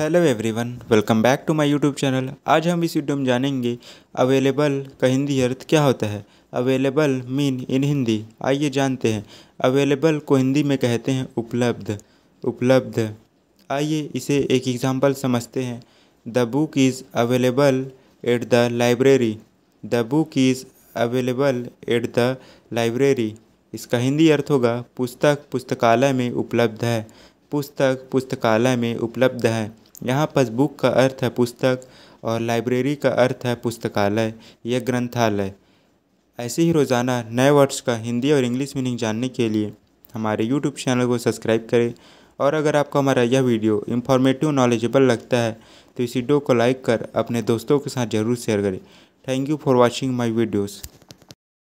hello everyone welcome back to my YouTube channel आज हम इस वीडियो में जानेंगे अवेलेबल का हिंदी अर्थ क्या होता है अवेलेबल मीन इन हिंदी आइए जानते हैं अवेलेबल को हिंदी में कहते हैं उपलब्ध उपलब्ध आइए इसे एक एग्जांपल समझते हैं the book is available at the library the book is available at the library इसका हिंदी अर्थ होगा पुस्तक पुस्तकालय में उपलब्ध है पुस्तक पुस्तकालय में उपलब्ध है यहाँ पर बुक का अर्थ है पुस्तक और लाइब्रेरी का अर्थ है पुस्तकालय या ग्रंथालय ऐसे ही रोज़ाना नए वर्ड्स का हिंदी और इंग्लिश मीनिंग जानने के लिए हमारे यूट्यूब चैनल को सब्सक्राइब करें और अगर आपको हमारा यह वीडियो इन्फॉर्मेटिव नॉलेजेबल लगता है तो इस वीडियो को लाइक कर अपने दोस्तों के साथ ज़रूर शेयर करें thank you for watching my videos